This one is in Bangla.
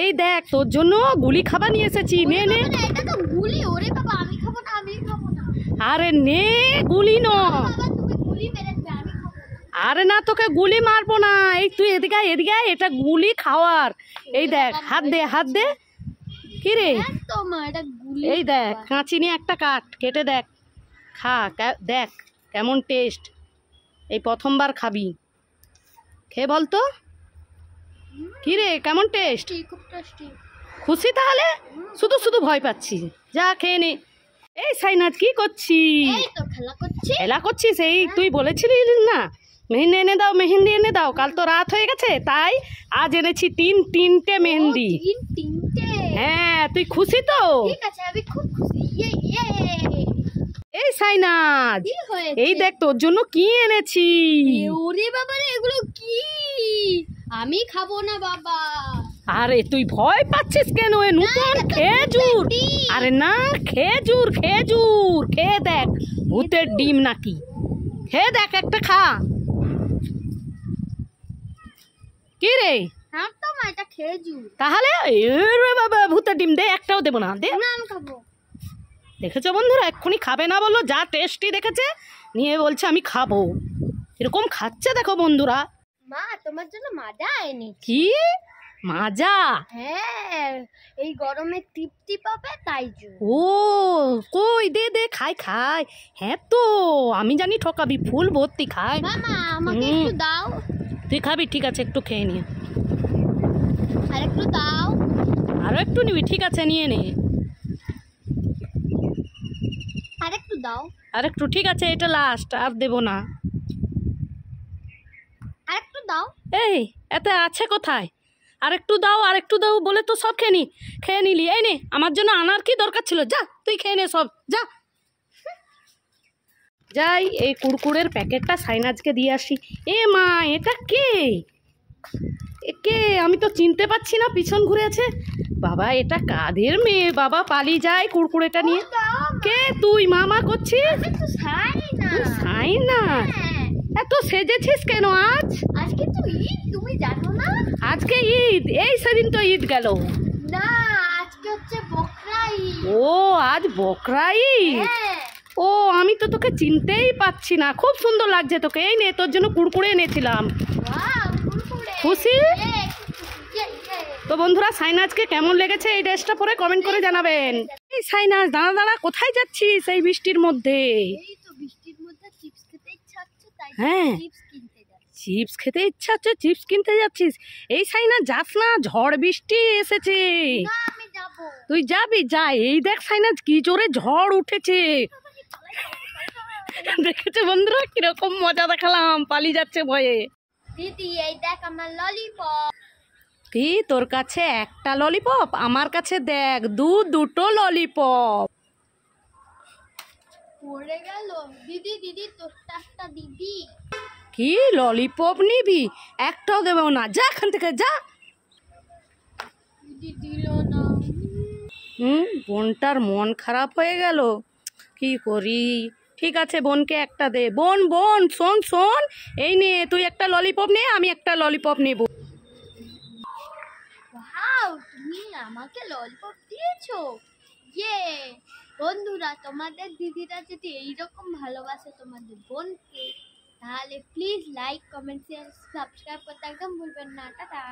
এই দেখ তোর জন্য গুলি খাবার নিয়ে এসেছি নে নে আরে নে গুলি ন আরে না তোকে গুলি মারবো না এই তুই এদিকে এদিকে এটা গুলি খাওয়ার এই দেখ হাত দে হাত দে কি রে এই দেখ কাঁচি নিয়ে একটা কাট কেটে দেখ খা দেখ কেমন টেস্ট এই প্রথমবার খাবি খেয়ে বলতো কিরে কেমন টেস্ট খুব টেস্টি খুশি তাহলে শুধু শুধু ভয় পাচ্ছি যা খেয়ে নে এই সাইনাজ কি করছি খেলা করছিস সেই তুই বলেছিলি না মেহেন্দি এনে দাও মেহেন্দি এনে দাও কাল তো রাত হয়ে গেছে তাই আজ এনেছি তিন তিনটে মেহেন্দি হ্যাঁ তুই খুশি তো ইয়ে, ইয়ে। এই সাইনাজ এই দেখ তোর জন্য কি এনেছি ওরে বাবা এগুলো কি আমি খাবো না বাবা আরে তুই ভয় পাচ্ছিস কেন এ নূতন খেজুর আরে না খেজুর খেজুর খেয়ে দেখ ভূতের ডিম নাকি খেয়ে দেখ একটা খা কি রে তাহলে বাবা ভূতের ডিম দে একটাও দেবো না দে দেখেছো বন্ধুরা এক্ষুনি খাবে না বললো যা টেস্টি দেখেছে নিয়ে বলছে আমি খাবো এরকম খাচ্ছে দেখো বন্ধুরা মা তোমার জন্য মাজা এনে কি মাজা হ্যাঁ এই গরমে তৃপ্তি পাবে তাই ও কই দে দে খাই খাই হ্যাঁ তো আমি জানি ঠকাবি ফুল ভর্তি খাই মামা আমাকে একটু দাও তুই খাবি ঠিক আছে একটু খেয়ে নিয়ে আর একটু দাও আরো একটু নিবি ঠিক আছে নিয়ে নে আর একটু দাও আর একটু ঠিক আছে এটা লাস্ট আর দেবো না দাও এই এতে আছে কোথায় আর একটু দাও আর একটু দাও বলে তো সব খেয়ে নি খেয়ে নিলি এই নে আমার জন্য আনার কি দরকার ছিল যা তুই খেয়ে নে সব যা যাই এই কুড়কুড়ের প্যাকেটটা সাইনাজকে দিয়ে আসি এ মা এটা কে কে আমি তো চিনতে পারছি না পিছন ঘুরে আছে বাবা এটা কাদের মেয়ে বাবা পালি যায় কুড়কুড়েটা নিয়ে কে তুই মামা করছিস সাইনা না এত সেজেছিস কেন আজ আজকে তো ঈদ তুমি জানো না আজকে ঈদ এই সেদিন তো ঈদ গেল না আজকে হচ্ছে বকরা ও আজ বকরাই হ্যাঁ। ও আমি তো তোকে চিনতেই পাচ্ছি না খুব সুন্দর লাগছে তোকে এই নে তোর জন্য কুড়কুড়ে এনেছিলাম খুশি হ্যাঁ, হ্যাঁ, তো বন্ধুরা সাইনাজকে কেমন লেগেছে এই ড্রেসটা পরে কমেন্ট করে জানাবেন এই সাইনাজ দাঁড়া দাঁড়া কোথায় যাচ্ছিস এই বৃষ্টির মধ্যে হ্যাঁ চিপস খেতে ইচ্ছা হচ্ছে চিপস কিনতে যাচ্ছিস এই সাইনা যাস না ঝড় বৃষ্টি এসেছে তুই যাবি যা এই দেখ সাইনা কি জোরে ঝড় উঠেছে দেখেছে বন্ধুরা কিরকম মজা দেখালাম পালিয়ে যাচ্ছে ভয়ে দিদি এই দেখ আমার ললিপপ কি তোর কাছে একটা ললিপপ আমার কাছে দেখ দু দুটো ললিপপ পড়ে গেল দিদি দিদি তোরটা একটা কি ললিপপ নিবি একটাও দেবো না যা এখান থেকে যা হুম বোনটার মন খারাপ হয়ে গেল কি করি ঠিক আছে বোনকে একটা দে বোন বোন শোন শোন এই নে তুই একটা ললিপপ নে আমি একটা ললিপপ নেব তুমি আমাকে ললিপপ দিয়েছো ইয়ে। বন্ধুরা তোমাদের দিদিরা যদি এইরকম ভালোবাসে তোমাদের বোনকে তাহলে please like comment share subscribe করতে একদম ভুলবেন না টাটা